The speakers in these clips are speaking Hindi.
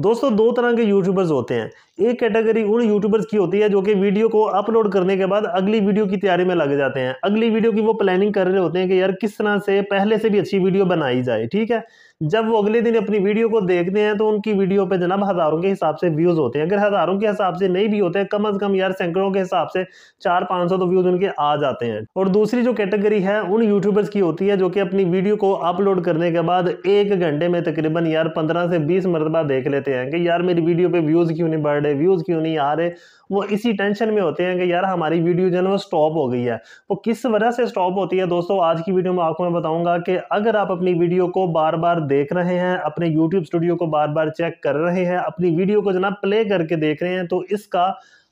दोस्तों दो तरह के यूट्यूबर्स होते हैं एक कैटेगरी उन यूट्यूबर्स की होती है जो कि वीडियो को अपलोड करने के बाद अगली वीडियो की तैयारी में लग जाते हैं अगली वीडियो की वो प्लानिंग कर रहे होते हैं कि यार किस तरह से पहले से भी अच्छी वीडियो बनाई जाए ठीक है जब वो अगले दिन अपनी वीडियो को देखते हैं तो उनकी वीडियो पे जनाब हज़ारों के हिसाब से व्यूज़ होते हैं अगर हज़ारों के हिसाब से नहीं भी होते कम अज़ कम यार सैकड़ों के हिसाब से चार पाँच तो व्यूज़ उनके आ जाते हैं और दूसरी जो कैटेगरी है उन यूट्यूबर्स की होती है जो कि अपनी वीडियो को अपलोड करने के बाद एक घंटे में तकरीबन यार पंद्रह से बीस मरतबा देख लेते हैं कि यार मेरी वीडियो पर व्यूज़ क्यों नहीं बढ़ रहे व्यूज़ क्यों नहीं आ रहे वो इसी टेंशन में होते हैं कि यार हमारी वीडियो जो है ना वो स्टॉप हो गई है वो किस वजह से स्टॉप होती है दोस्तों आज की वीडियो में आपको मैं बताऊंगा कि अगर आप अपनी वीडियो को बार बार देख रहे हैं अपने यूट्यूब स्टूडियो को बार बार चेक कर रहे हैं अपनी वीडियो को जना प्ले करके देख रहे हैं तो इसका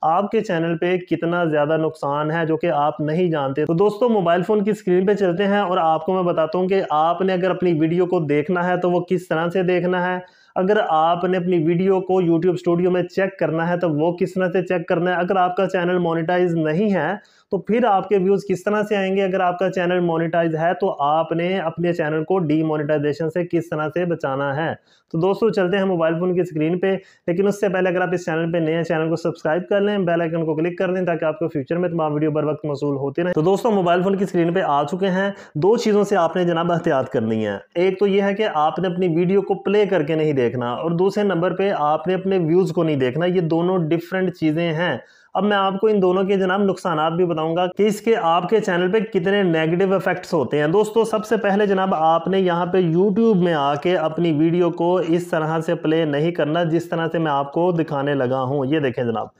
आपके चैनल पे कितना ज़्यादा नुकसान है जो कि आप नहीं जानते तो दोस्तों मोबाइल फ़ोन की स्क्रीन पे चलते हैं और आपको मैं बताता हूँ कि आपने अगर अपनी वीडियो को देखना है तो वो किस तरह से देखना है अगर आपने अपनी वीडियो को यूट्यूब स्टूडियो में चेक करना है तो वो किस तरह से चेक करना है अगर आपका चैनल मोनिटाइज नहीं है तो फिर आपके व्यूज़ किस तरह से आएंगे अगर आपका चैनल मोनिटाइज है तो आपने अपने चैनल को डीमोनिटाइजेशन से किस तरह से बचाना है तो दोस्तों चलते हैं मोबाइल फ़ोन की स्क्रीन पे लेकिन उससे पहले अगर आप इस चैनल पे नए चैनल को सब्सक्राइब कर लें बेल आइकन को क्लिक कर लें ताकि आपको फ्यूचर में तमाम वीडियो बर वक्त मौसू होते रहे तो दोस्तों मोबाइल फ़ोन की स्क्रीन पर आ चुके हैं दो चीज़ों से आपने जनाब एहतियात करनी है एक तो यह है कि आपने अपनी वीडियो को प्ले करके नहीं देखना और दूसरे नंबर पर आपने अपने व्यूज़ को नहीं देखना ये दोनों डिफरेंट चीज़ें हैं अब मैं आपको इन दोनों के जनाब नुकसान भी बताऊंगा कि इसके आपके चैनल पे कितने नेगेटिव इफेक्ट्स होते हैं दोस्तों सबसे पहले जनाब आपने यहाँ पे यूट्यूब में आके अपनी वीडियो को इस तरह से प्ले नहीं करना जिस तरह से मैं आपको दिखाने लगा हूँ ये देखें जनाब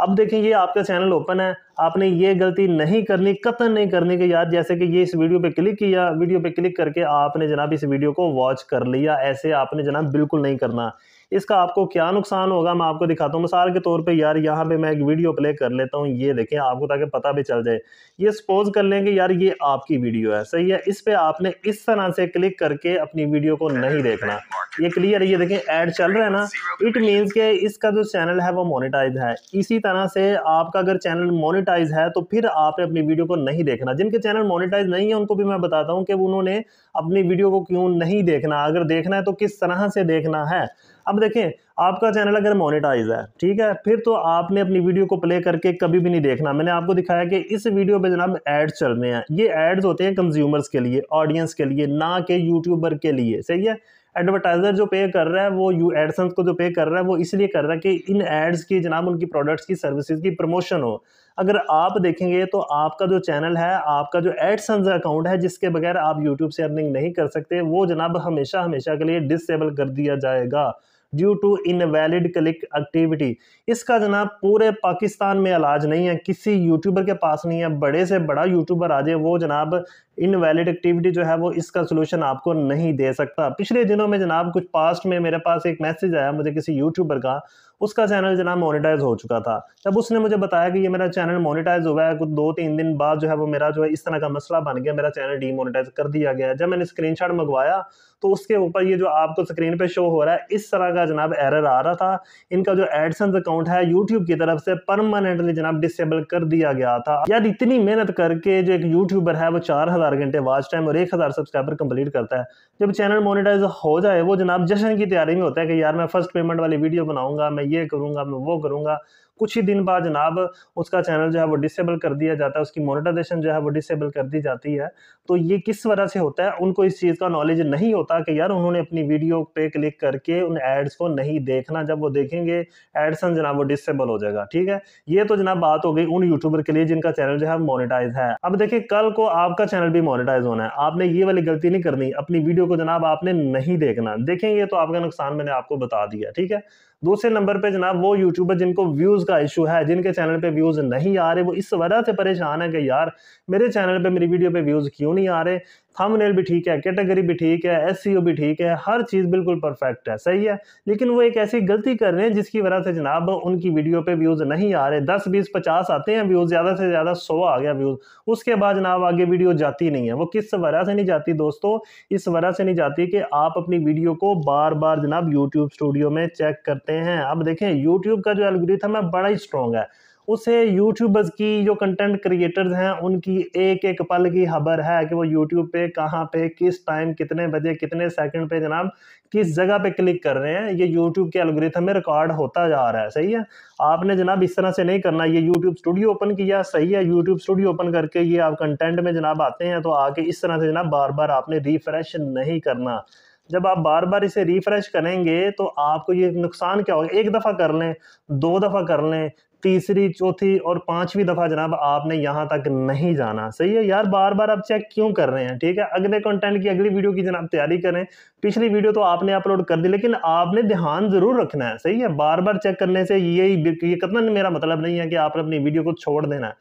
अब देखें ये आपका चैनल ओपन है आपने ये गलती नहीं करनी कतन नहीं करनी कि यार जैसे कि ये इस वीडियो पे क्लिक किया वीडियो पे क्लिक करके आपने जनाब इस वीडियो को वॉच कर लिया ऐसे आपने जनाब बिल्कुल नहीं करना इसका आपको क्या नुकसान होगा मैं आपको दिखाता हूँ मिसाल के तौर पर यार यहाँ पे मैं एक वीडियो प्ले कर लेता हूँ ये देखें आपको ताकि पता भी चल जाए ये सपोज कर लें कि यार ये आपकी वीडियो है सही है इस पर आपने इस तरह से क्लिक करके अपनी वीडियो को नहीं देखना ये क्लियर ये देखें ऐड चल रहा है ना इट मीन्स के इसका जो चैनल है वो मोनिटाइज है इसी तरह से आपका अगर चैनल मोनिटाइज है तो फिर आपने अपनी वीडियो को नहीं देखना जिनके चैनल मोनिटाइज नहीं है उनको भी मैं बताता हूँ कि उन्होंने अपनी वीडियो को क्यों नहीं देखना अगर देखना है तो किस तरह से देखना है अब देखें आपका चैनल अगर मोनिटाइज है ठीक है फिर तो आपने अपनी वीडियो को प्ले करके कभी भी नहीं देखना मैंने आपको दिखाया कि इस वीडियो पे जनाब एड्स चल रहे हैं ये एड्स होते हैं कंज्यूमर्स के लिए ऑडियंस के लिए ना के यूट्यूबर के लिए सही है एडवर्टाइज़र जो पे कर रहा है वो यू एडसन को जो पे कर रहा है वो इसलिए कर रहा है कि इन एड्स की जनाब उनकी प्रोडक्ट्स की सर्विसेज की प्रमोशन हो अगर आप देखेंगे तो आपका जो चैनल है आपका जो एडसन अकाउंट है जिसके बगैर आप यूट्यूब से अर्निंग नहीं कर सकते वो जनाब हमेशा हमेशा के लिए डिसेबल कर दिया जाएगा due to invalid click activity इसका जनाब पूरे पाकिस्तान में इलाज नहीं है किसी यूट्यूबर के पास नहीं है बड़े से बड़ा यूट्यूबर आ जाए वो जनाब इनवैलिड एक्टिविटी जो है वो इसका सोल्यूशन आपको नहीं दे सकता पिछले दिनों में जनाब कुछ पास्ट में मेरे पास एक मैसेज आया मुझे किसी यूट्यूबर का उसका चैनल जनाब मोनेटाइज हो चुका था जब उसने मुझे बताया कि ये मेरा चैनल मोनेटाइज हुआ है कुछ दो तीन दिन बाद जो है वो मेरा जो है इस तरह का मसला बन गया मेरा चैनल डीमोनेटाइज कर दिया गया जब मैंने शॉट मंगवाया तो उसके ऊपर ये जो आपको स्क्रीन पे शो हो रहा है इस तरह का जनाब एरर आ रहा था इनका जो एडसन अकाउंट अकाउंट है यूट्यूब की तरफ से परमानेंटली जनाब डिसेबल कर दिया गया था यार इतनी मेहनत करके जो एक यूट्यूबर है वो चार हज़ार घंटे वाच टाइम और एक हज़ार सब्सक्राइबर कंप्लीट करता है जब चैनल मोनिटाइज हो जाए वो जनाब जश्न की तैयारी में होता है कि यार मैं फर्स्ट पेमेंट वाली वीडियो बनाऊंगा मैं ये करूँगा मैं वो करूँगा कुछ ही दिन बाद जनाब उसका चैनल जो है वो डिसेबल कर दिया जाता है उसकी मोनिटाइजेशन जो है वो डिसेबल कर दी जाती है तो ये किस वजह से होता है उनको इस चीज़ का नॉलेज नहीं होता कि यार उन्होंने अपनी वीडियो पे क्लिक करके उन एड्स को नहीं देखना जब वो देखेंगे एडसन जनाब वो डिसेबल हो जाएगा ठीक है ये तो जनाब बात हो गई उन यूट्यूबर के लिए जिनका चैनल जो है मोनिटाइज है अब देखिए कल को आपका चैनल भी मोनिटाइज होना है आपने ये वाली गलती नहीं करनी अपनी वीडियो को जनाब आपने नहीं देखना देखेंगे तो आपका नुकसान मैंने आपको बता दिया ठीक है दूसरे नंबर पे जनाब वो यूट्यूबर जिनको व्यूज़ का इशू है जिनके चैनल पे व्यूज़ नहीं आ रहे वो इस वजह से परेशान है कि यार मेरे चैनल पे मेरी वीडियो पे व्यूज़ क्यों नहीं आ रहे थंबनेल भी ठीक है कैटेगरी भी ठीक है एस e भी ठीक है हर चीज़ बिल्कुल परफेक्ट है सही है लेकिन वो एक ऐसी गलती कर रहे हैं जिसकी वजह से जनाब उनकी वीडियो पे व्यूज़ नहीं आ रहे दस बीस पचास आते हैं व्यूज़ ज़्यादा से ज़्यादा सौ आ गया व्यूज़ उसके बाद जनाब आगे वीडियो जाती नहीं है वो किस वजह से नहीं जाती दोस्तों इस वजह से नहीं जाती कि आप अपनी वीडियो को बार बार जनाब यूट्यूब स्टूडियो में चेक करते हैं अब देखें यूट्यूब का जो एलग्रीथम है बड़ा ही स्ट्रॉन्ग है उसे यूट्यूबर्स की जो कंटेंट क्रिएटर्स हैं उनकी एक एक पल की खबर है कि वो यूट्यूब पे कहाँ पे किस टाइम कितने बजे कितने सेकंड पे जनाब किस जगह पे क्लिक कर रहे हैं ये यूट्यूब के एल्गोरिथम में रिकॉर्ड होता जा रहा है सही है आपने जनाब इस तरह से नहीं करना ये यूट्यूब स्टूडियो ओपन किया सही है यूट्यूब स्टूडियो ओपन करके ये आप कंटेंट में जनाब आते हैं तो आके इस तरह से जनाब बार बार आपने रिफ्रेश नहीं करना जब आप बार बार इसे रिफ़्रेश करेंगे तो आपको ये नुकसान क्या होगा एक दफ़ा कर लें दो दफ़ा कर लें तीसरी चौथी और पांचवी दफ़ा जनाब आपने यहाँ तक नहीं जाना सही है यार बार बार आप चेक क्यों कर रहे हैं ठीक है अगले कंटेंट की अगली वीडियो की जनाब तैयारी करें पिछली वीडियो तो आपने अपलोड कर दी लेकिन आपने ध्यान ज़रूर रखना है सही है बार बार चेक करने से यही ये, ये कतना मेरा मतलब नहीं है कि आपने अपनी वीडियो को छोड़ देना है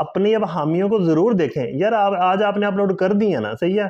अपनी अब हामियों को ज़रूर देखें यार आप आज आपने अपलोड कर दिया ना सही है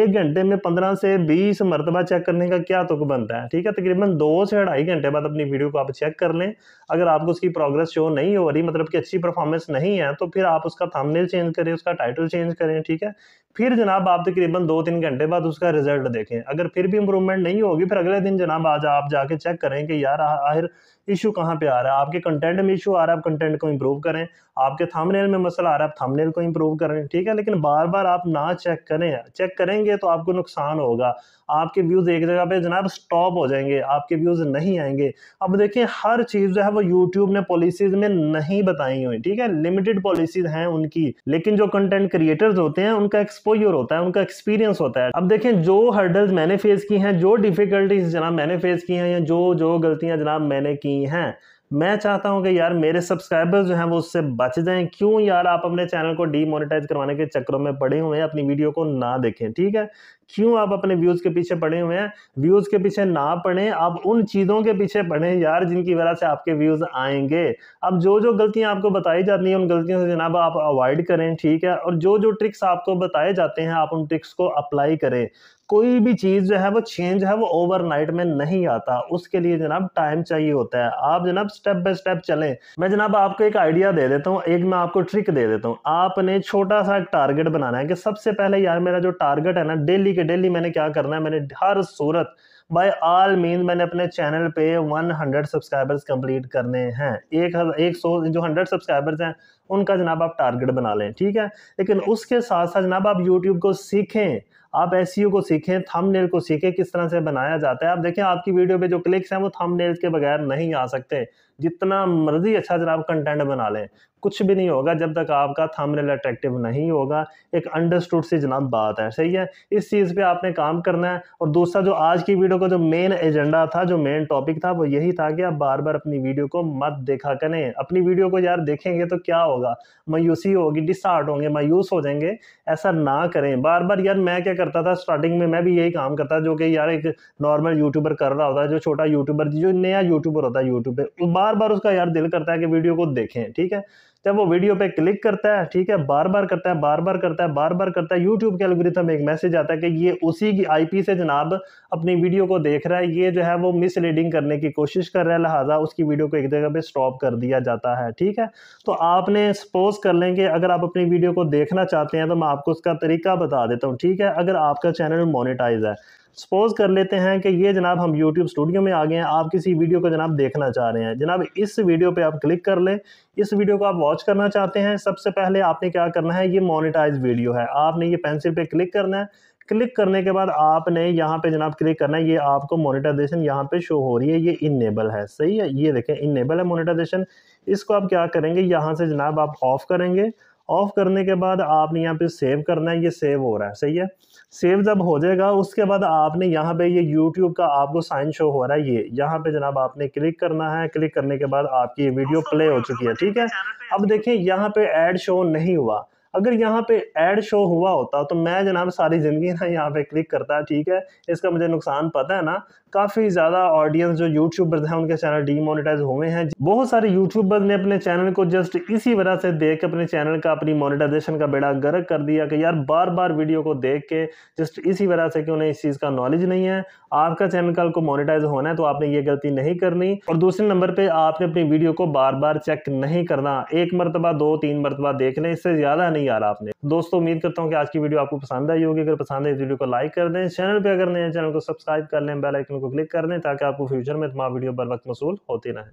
एक घंटे में पंद्रह से बीस मरतबा चेक करने का क्या तुक बनता है ठीक है तकरीबन दो से ढाई घंटे बाद अपनी वीडियो को आप चेक कर लें अगर आपको उसकी प्रोग्रेस शो नहीं हो रही मतलब कि अच्छी परफॉर्मेंस नहीं है तो फिर आप उसका थामनेल चेंज करें उसका टाइटल चेंज करें ठीक है फिर जनाब आप तकरीबन दो तीन घंटे बाद उसका रिजल्ट देखें अगर फिर भी इम्प्रूवमेंट नहीं होगी फिर अगले दिन जनाब आज आप जाके चेक करें कि यार आखिर इशू कहाँ पे आ रहा है आपके कंटेंट में इशू आ रहा है आप कंटेंट को इम्प्रूव करें आपके थंबनेल में मसला आ रहा है आप थंबनेल को इम्प्रूव करें ठीक है लेकिन बार बार आप ना चेक करें चेक करेंगे तो आपको नुकसान होगा आपके व्यूज़ एक जगह पे जनाब स्टॉप हो जाएंगे आपके व्यूज़ नहीं आएंगे अब देखिए हर चीज़ जो है वो यूट्यूब ने पॉलिसीज़ में नहीं बताई हुई ठीक है लिमिटेड पॉलिसीज़ हैं उनकी लेकिन जो कंटेंट क्रिएटर्स होते हैं उनका एक्सपोजर होता है उनका एक्सपीरियंस होता है अब देखें जो हर्डल्स मैंने फेस की हैं जो डिफिकल्टीज जनाब मैंने फेस की हैं या जो जो गलतियाँ जनाब मैंने की नहीं है मैं चाहता हूं कि यार मेरे सब्सक्राइबर्स जो हैं वो उससे बच जाएं क्यों यार आप अपने चैनल को डीमोनेटाइज करवाने के चक्रों में पड़े हुए हैं अपनी वीडियो को ना देखें ठीक है क्यों आप अपने व्यूज़ के पीछे पड़े हुए हैं व्यूज़ के पीछे ना पड़े आप उन चीज़ों के पीछे पड़े यार जिनकी वजह से आपके व्यूज़ आएंगे अब जो जो गलतियां आपको बताई जाती हैं उन गलतियों से जनाब आप अवॉइड करें ठीक है और जो जो ट्रिक्स आपको बताए जाते हैं आप उन ट्रिक्स को अप्लाई करें कोई भी चीज़ जो है वो चेंज है वो ओवरनाइट में नहीं आता उसके लिए जनाब टाइम चाहिए होता है आप जनाब स्टेप बाय स्टेप चलें मैं जनाब आपको एक आइडिया दे देता हूँ एक मैं आपको ट्रिक दे देता हूँ आपने छोटा सा टारगेट बनाना है कि सबसे पहले यार मेरा जो टारगेट है ना डेली है डेली मैंने क्या करना है मैंने हर सूरत बाय ऑल मीन मैंने अपने चैनल पे 100 सब्सक्राइबर्स कंप्लीट करने हैं एक एक सौ जो 100 सब्सक्राइबर्स हैं उनका जनाब आप टारगेट बना लें ठीक है लेकिन उसके साथ साथ जनाब आप यूट्यूब को सीखें आप एस e को सीखें थंबनेल को सीखें किस तरह से बनाया जाता है आप देखें आपकी वीडियो पे जो क्लिक्स हैं वो थंबनेल के बगैर नहीं आ सकते जितना मर्जी अच्छा जनाब कंटेंट बना लें कुछ भी नहीं होगा जब तक आपका थंबनेल अट्रैक्टिव नहीं होगा एक अंडरस्टूड सी जनाब बात है सही है इस चीज़ पे आपने काम करना है और दूसरा जो आज की वीडियो वीडियो का जो मेन एजेंडा था जो मेन टॉपिक था वो यही था कि आप बार बार अपनी वीडियो को मत देखा करें अपनी वीडियो को यार देखेंगे तो क्या होगा मायूसी होगी डिसार्ट होंगे मायूस हो जाएंगे ऐसा ना करें बार बार यार मैं क्या करता था स्टार्टिंग में मैं भी यही काम करता जो कि यार एक नॉर्मल यूट्यूबर कर रहा होता जो छोटा यूट्यूबर जो नया यूट्यूबर होता है यूट्यूब पर बार बार उसका यार दिल करता है कि वीडियो को देखें ठीक है जब वो वीडियो पे क्लिक करता है ठीक है बार बार करता है बार बार करता है बार बार करता है यूट्यूब के में एक मैसेज आता है कि ये उसी की आईपी से जनाब अपनी वीडियो को देख रहा है ये जो है वो मिसलीडिंग करने की कोशिश कर रहा है लिहाजा उसकी वीडियो को एक जगह पर स्टॉप कर दिया जाता है ठीक है तो आपने सपोज कर लें कि अगर आप अपनी वीडियो को देखना चाहते हैं तो मैं आपको उसका तरीका बता देता हूँ ठीक है अगर आपका चैनल मोनिटाइज है सपोज़ कर लेते हैं कि ये जनाब हम यूट्यूब स्टूडियो में आ गए हैं आप किसी वीडियो को जनाब देखना चाह रहे हैं जनाब इस वीडियो पे आप क्लिक कर लें इस वीडियो को आप वॉच करना चाहते हैं सबसे पहले आपने क्या करना है ये मोनिटाइज वीडियो है आपने ये पेंसिल पे क्लिक करना है क्लिक करने के बाद आपने यहाँ पे जनाब क्लिक करना है ये आपको मोनिटाइजेशन यहाँ पे शो हो रही है ये इनेबल है सही है ये देखें इनेबल है मोनिटाइजेशन इसको आप क्या करेंगे यहाँ से जनाब आप ऑफ करेंगे ऑफ करने के बाद आपने यहाँ पे सेव करना है ये सेव हो रहा है सही है सेव जब हो जाएगा उसके बाद आपने यहाँ पे ये यूट्यूब का आपको साइन शो हो रहा है ये यहाँ पे जनाब आपने क्लिक करना है क्लिक करने के बाद आपकी वीडियो प्ले हो चुकी है ठीक है अब देखिए यहाँ पे एड शो नहीं हुआ अगर यहाँ पे एड शो हुआ होता तो मैं जनाब सारी ज़िंदगी ना यहाँ पे क्लिक करता ठीक है इसका मुझे नुकसान पता है ना काफ़ी ज़्यादा ऑडियंस जो यूट्यूबर्स हैं उनके चैनल डीमोनेटाइज हुए हैं बहुत सारे यूट्यूबर्स ने अपने चैनल को जस्ट इसी वजह से देख के अपने चैनल का अपनी मोनिटाइजेशन का बेड़ा गर्क कर दिया कि यार बार बार वीडियो को देख के जस्ट इसी वजह से कि उन्हें इस चीज़ का नॉलेज नहीं है आपका चैनल कल को मोनिटाइज होना है तो आपने ये गलती नहीं करनी और दूसरे नंबर पर आपने अपनी वीडियो को बार बार चेक नहीं करना एक मरतबा दो तीन मरतबा देख लें इससे ज़्यादा नहीं आ रहा आपने तो दोस्तों उम्मीद करता हूँ कि आज की वीडियो आपको पसंद आई होगी अगर पसंद है वीडियो को लाइक कर दें चैनल पर अगर नए चैनल को सब्सक्राइब कर लें बेलाइकन को क्लिक कर दें ताकि आपको फ्यूचर में तमाम वीडियो बर वक्त मसूल होती रहें